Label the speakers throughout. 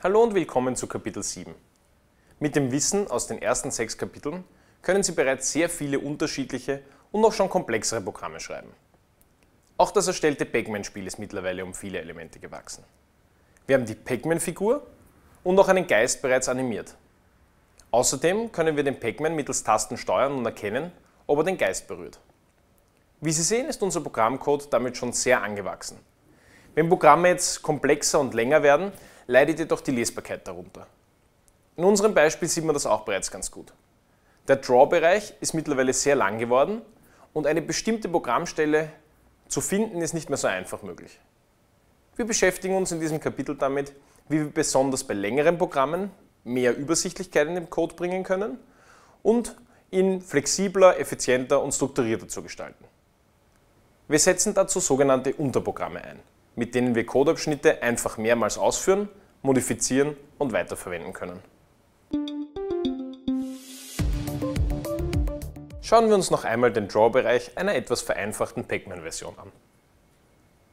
Speaker 1: Hallo und willkommen zu Kapitel 7. Mit dem Wissen aus den ersten sechs Kapiteln können Sie bereits sehr viele unterschiedliche und auch schon komplexere Programme schreiben. Auch das erstellte Pac-Man-Spiel ist mittlerweile um viele Elemente gewachsen. Wir haben die Pac-Man-Figur und auch einen Geist bereits animiert. Außerdem können wir den Pac-Man mittels Tasten steuern und erkennen, ob er den Geist berührt. Wie Sie sehen, ist unser Programmcode damit schon sehr angewachsen. Wenn Programme jetzt komplexer und länger werden, leidet jedoch die Lesbarkeit darunter. In unserem Beispiel sieht man das auch bereits ganz gut. Der Draw-Bereich ist mittlerweile sehr lang geworden und eine bestimmte Programmstelle zu finden ist nicht mehr so einfach möglich. Wir beschäftigen uns in diesem Kapitel damit, wie wir besonders bei längeren Programmen mehr Übersichtlichkeit in den Code bringen können und ihn flexibler, effizienter und strukturierter zu gestalten. Wir setzen dazu sogenannte Unterprogramme ein, mit denen wir Codeabschnitte einfach mehrmals ausführen modifizieren und weiterverwenden können. Schauen wir uns noch einmal den Draw-Bereich einer etwas vereinfachten pac man version an.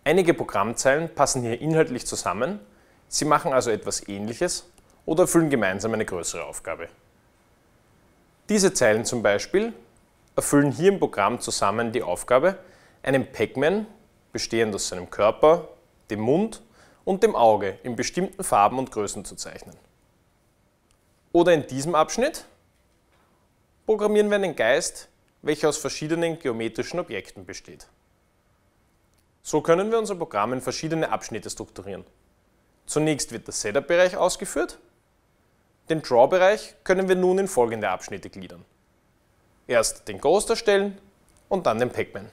Speaker 1: Einige Programmzeilen passen hier inhaltlich zusammen, sie machen also etwas Ähnliches oder erfüllen gemeinsam eine größere Aufgabe. Diese Zeilen zum Beispiel erfüllen hier im Programm zusammen die Aufgabe, einen Pac-Man, bestehend aus seinem Körper, dem Mund und dem Auge in bestimmten Farben und Größen zu zeichnen. Oder in diesem Abschnitt programmieren wir einen Geist, welcher aus verschiedenen geometrischen Objekten besteht. So können wir unser Programm in verschiedene Abschnitte strukturieren. Zunächst wird der Setup-Bereich ausgeführt. Den Draw-Bereich können wir nun in folgende Abschnitte gliedern. Erst den Ghost erstellen und dann den Pac-Man.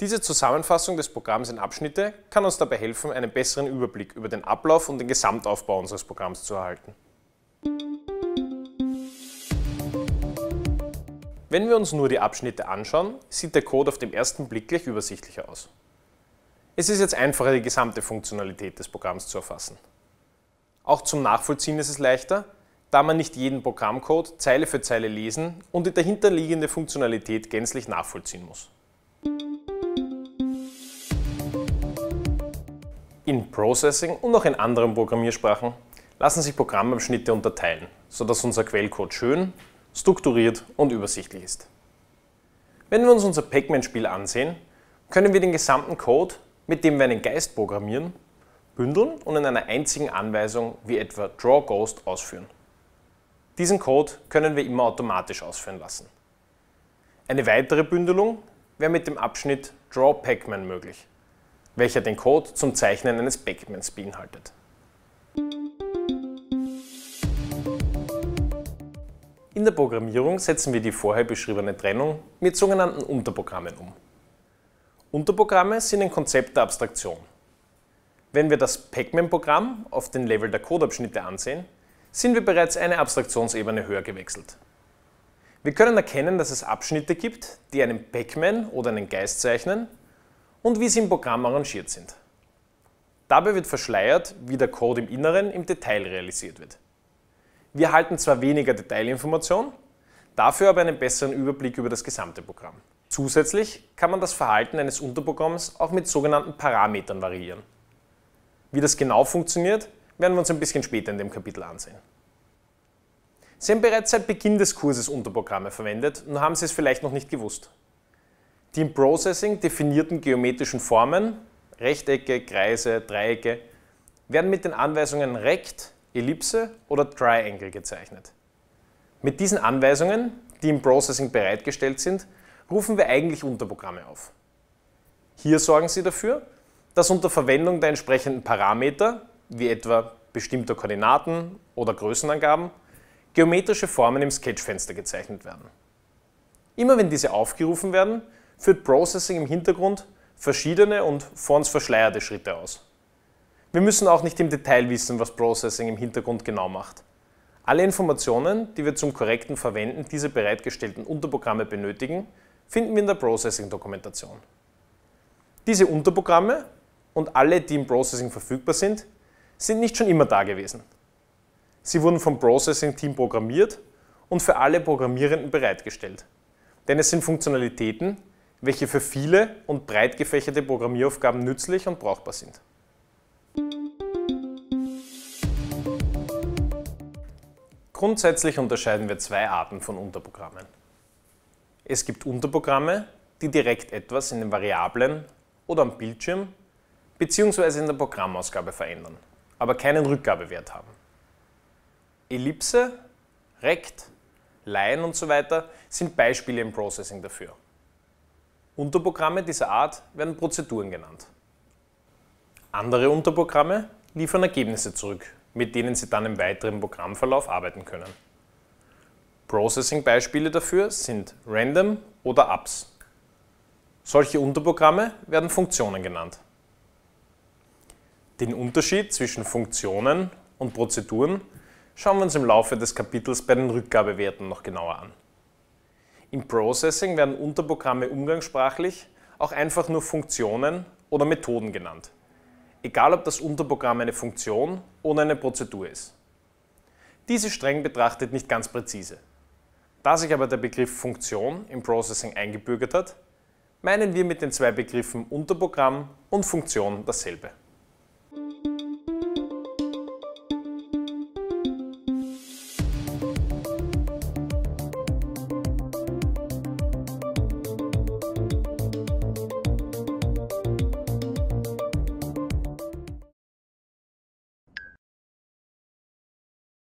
Speaker 1: Diese Zusammenfassung des Programms in Abschnitte kann uns dabei helfen, einen besseren Überblick über den Ablauf und den Gesamtaufbau unseres Programms zu erhalten. Wenn wir uns nur die Abschnitte anschauen, sieht der Code auf den ersten Blick gleich übersichtlicher aus. Es ist jetzt einfacher, die gesamte Funktionalität des Programms zu erfassen. Auch zum Nachvollziehen ist es leichter, da man nicht jeden Programmcode Zeile für Zeile lesen und die dahinterliegende Funktionalität gänzlich nachvollziehen muss. In Processing und auch in anderen Programmiersprachen lassen sich Programmabschnitte unterteilen, sodass unser Quellcode schön, strukturiert und übersichtlich ist. Wenn wir uns unser Pac-Man-Spiel ansehen, können wir den gesamten Code, mit dem wir einen Geist programmieren, bündeln und in einer einzigen Anweisung wie etwa Draw Ghost ausführen. Diesen Code können wir immer automatisch ausführen lassen. Eine weitere Bündelung wäre mit dem Abschnitt Draw Pac-Man möglich welcher den Code zum Zeichnen eines Backmans beinhaltet. In der Programmierung setzen wir die vorher beschriebene Trennung mit sogenannten Unterprogrammen um. Unterprogramme sind ein Konzept der Abstraktion. Wenn wir das Pacman-Programm auf den Level der Codeabschnitte ansehen, sind wir bereits eine Abstraktionsebene höher gewechselt. Wir können erkennen, dass es Abschnitte gibt, die einen Pacman oder einen Geist zeichnen und wie sie im Programm arrangiert sind. Dabei wird verschleiert, wie der Code im Inneren im Detail realisiert wird. Wir erhalten zwar weniger Detailinformation, dafür aber einen besseren Überblick über das gesamte Programm. Zusätzlich kann man das Verhalten eines Unterprogramms auch mit sogenannten Parametern variieren. Wie das genau funktioniert, werden wir uns ein bisschen später in dem Kapitel ansehen. Sie haben bereits seit Beginn des Kurses Unterprogramme verwendet, nur haben Sie es vielleicht noch nicht gewusst die im Processing definierten geometrischen Formen, Rechtecke, Kreise, Dreiecke, werden mit den Anweisungen Rekt, Ellipse oder Triangle gezeichnet. Mit diesen Anweisungen, die im Processing bereitgestellt sind, rufen wir eigentlich Unterprogramme auf. Hier sorgen Sie dafür, dass unter Verwendung der entsprechenden Parameter, wie etwa bestimmter Koordinaten oder Größenangaben, geometrische Formen im Sketchfenster gezeichnet werden. Immer wenn diese aufgerufen werden, führt Processing im Hintergrund verschiedene und vor uns verschleierte Schritte aus. Wir müssen auch nicht im Detail wissen, was Processing im Hintergrund genau macht. Alle Informationen, die wir zum korrekten Verwenden dieser bereitgestellten Unterprogramme benötigen, finden wir in der Processing-Dokumentation. Diese Unterprogramme und alle, die im Processing verfügbar sind, sind nicht schon immer da gewesen. Sie wurden vom Processing-Team programmiert und für alle Programmierenden bereitgestellt. Denn es sind Funktionalitäten, welche für viele und breit gefächerte Programmieraufgaben nützlich und brauchbar sind. Grundsätzlich unterscheiden wir zwei Arten von Unterprogrammen. Es gibt Unterprogramme, die direkt etwas in den Variablen oder am Bildschirm bzw. in der Programmausgabe verändern, aber keinen Rückgabewert haben. Ellipse, Rekt, Line und so weiter sind Beispiele im Processing dafür. Unterprogramme dieser Art werden Prozeduren genannt. Andere Unterprogramme liefern Ergebnisse zurück, mit denen Sie dann im weiteren Programmverlauf arbeiten können. Processing-Beispiele dafür sind Random oder Ups. Solche Unterprogramme werden Funktionen genannt. Den Unterschied zwischen Funktionen und Prozeduren schauen wir uns im Laufe des Kapitels bei den Rückgabewerten noch genauer an. Im Processing werden Unterprogramme umgangssprachlich auch einfach nur Funktionen oder Methoden genannt. Egal ob das Unterprogramm eine Funktion oder eine Prozedur ist. Diese streng betrachtet nicht ganz präzise. Da sich aber der Begriff Funktion im Processing eingebürgert hat, meinen wir mit den zwei Begriffen Unterprogramm und Funktion dasselbe.